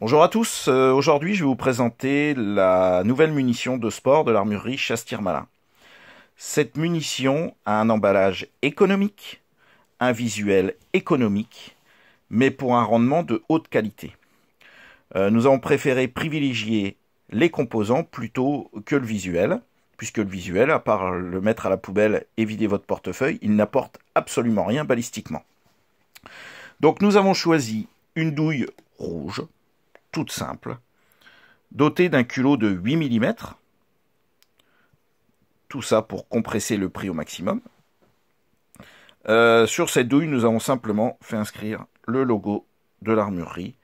Bonjour à tous, euh, aujourd'hui je vais vous présenter la nouvelle munition de sport de l'armurerie Chastier-Malin. Cette munition a un emballage économique, un visuel économique, mais pour un rendement de haute qualité. Euh, nous avons préféré privilégier les composants plutôt que le visuel, puisque le visuel, à part le mettre à la poubelle et vider votre portefeuille, il n'apporte absolument rien balistiquement. Donc nous avons choisi une douille rouge, simple, dotée d'un culot de 8 mm, tout ça pour compresser le prix au maximum. Euh, sur cette douille, nous avons simplement fait inscrire le logo de l'armurerie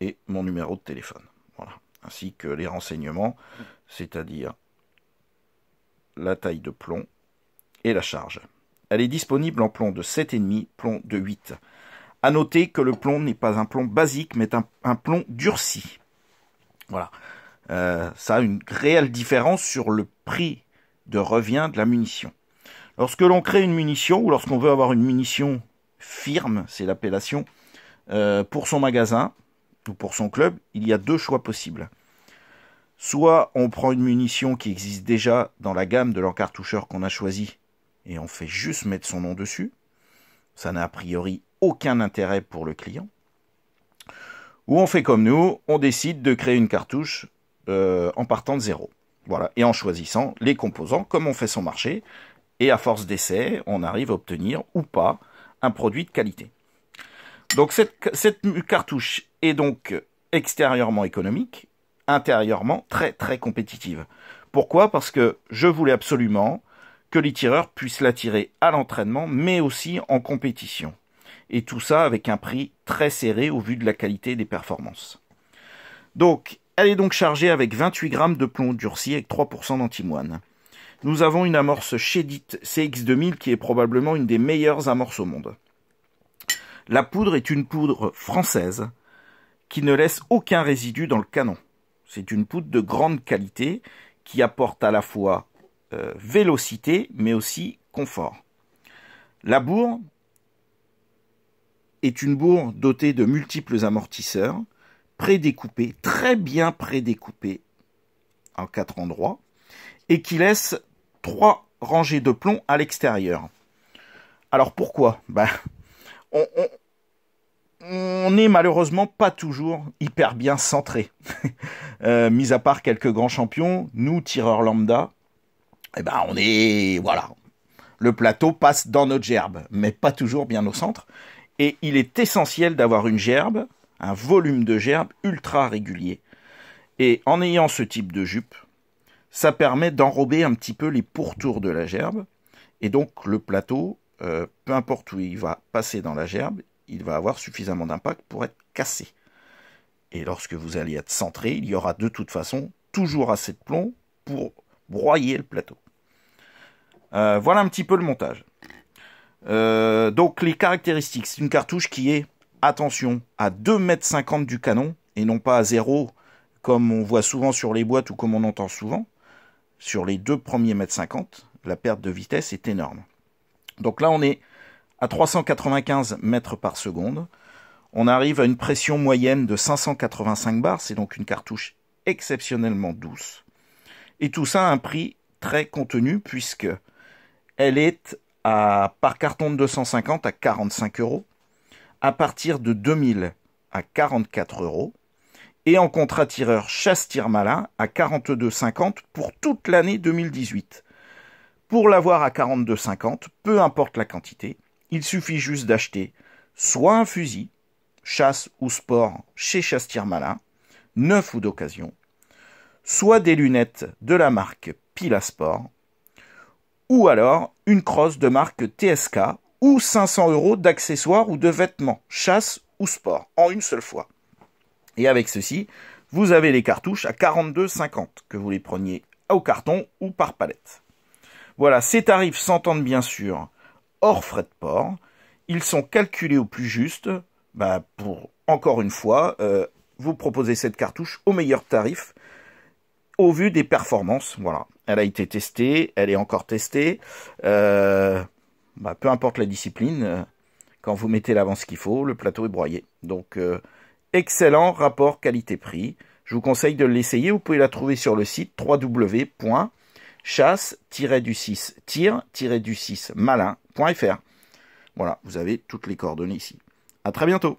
et mon numéro de téléphone. Voilà. Ainsi que les renseignements, c'est-à-dire la taille de plomb et la charge. Elle est disponible en plomb de 7,5, plomb de 8. À noter que le plomb n'est pas un plomb basique, mais un, plomb durci. Voilà. Euh, ça a une réelle différence sur le prix de revient de la munition. Lorsque l'on crée une munition, ou lorsqu'on veut avoir une munition firme, c'est l'appellation, euh, pour son magasin ou pour son club, il y a deux choix possibles. Soit on prend une munition qui existe déjà dans la gamme de l'encartoucheur qu'on a choisi et on fait juste mettre son nom dessus. Ça n'a a priori aucun intérêt pour le client. Ou on fait comme nous, on décide de créer une cartouche euh, en partant de zéro. Voilà, et en choisissant les composants comme on fait son marché. Et à force d'essai, on arrive à obtenir ou pas un produit de qualité. Donc cette, cette cartouche est donc extérieurement économique, intérieurement très très compétitive. Pourquoi Parce que je voulais absolument que les tireurs puissent la tirer à l'entraînement, mais aussi en compétition et tout ça avec un prix très serré au vu de la qualité des performances. Donc, elle est donc chargée avec 28 grammes de plomb durci avec 3% d'antimoine. Nous avons une amorce Shedit CX2000 qui est probablement une des meilleures amorces au monde. La poudre est une poudre française qui ne laisse aucun résidu dans le canon. C'est une poudre de grande qualité qui apporte à la fois euh, vélocité mais aussi confort. La bourre, est une bourre dotée de multiples amortisseurs, prédécoupés, très bien prédécoupés, en quatre endroits, et qui laisse trois rangées de plomb à l'extérieur. Alors pourquoi ben, on, on n'est malheureusement pas toujours hyper bien centré. Euh, mis à part quelques grands champions, nous, tireurs lambda, eh ben on est. Voilà. Le plateau passe dans notre gerbe, mais pas toujours bien au centre. Et il est essentiel d'avoir une gerbe, un volume de gerbe ultra régulier. Et en ayant ce type de jupe, ça permet d'enrober un petit peu les pourtours de la gerbe. Et donc le plateau, euh, peu importe où il va passer dans la gerbe, il va avoir suffisamment d'impact pour être cassé. Et lorsque vous allez être centré, il y aura de toute façon toujours assez de plomb pour broyer le plateau. Euh, voilà un petit peu le montage. Euh, donc les caractéristiques, c'est une cartouche qui est, attention, à mètres m du canon, et non pas à 0, comme on voit souvent sur les boîtes ou comme on entend souvent. Sur les deux premiers mètres 50, la perte de vitesse est énorme. Donc là, on est à 395 mètres par seconde. On arrive à une pression moyenne de 585 bars, c'est donc une cartouche exceptionnellement douce. Et tout ça à un prix très contenu puisque elle est par carton de 250 à 45 euros, à partir de 2000 à 44 euros, et en contrat tireur chasse-tire malin à 42,50 pour toute l'année 2018. Pour l'avoir à 42,50, peu importe la quantité, il suffit juste d'acheter soit un fusil, chasse ou sport chez tire Malin, neuf ou d'occasion, soit des lunettes de la marque Pilasport, ou alors une crosse de marque TSK ou 500 euros d'accessoires ou de vêtements, chasse ou sport, en une seule fois. Et avec ceci, vous avez les cartouches à 42,50, que vous les preniez au carton ou par palette. Voilà, ces tarifs s'entendent bien sûr hors frais de port. Ils sont calculés au plus juste, bah, pour, encore une fois, euh, vous proposer cette cartouche au meilleur tarif au vu des performances. Voilà, elle a été testée, elle est encore testée. Euh, bah, peu importe la discipline, euh, quand vous mettez l'avance qu'il faut, le plateau est broyé. Donc, euh, excellent rapport qualité-prix. Je vous conseille de l'essayer. Vous pouvez la trouver sur le site www.chasse-du-6-tir-du-6-malin.fr. Voilà, vous avez toutes les coordonnées ici. À très bientôt.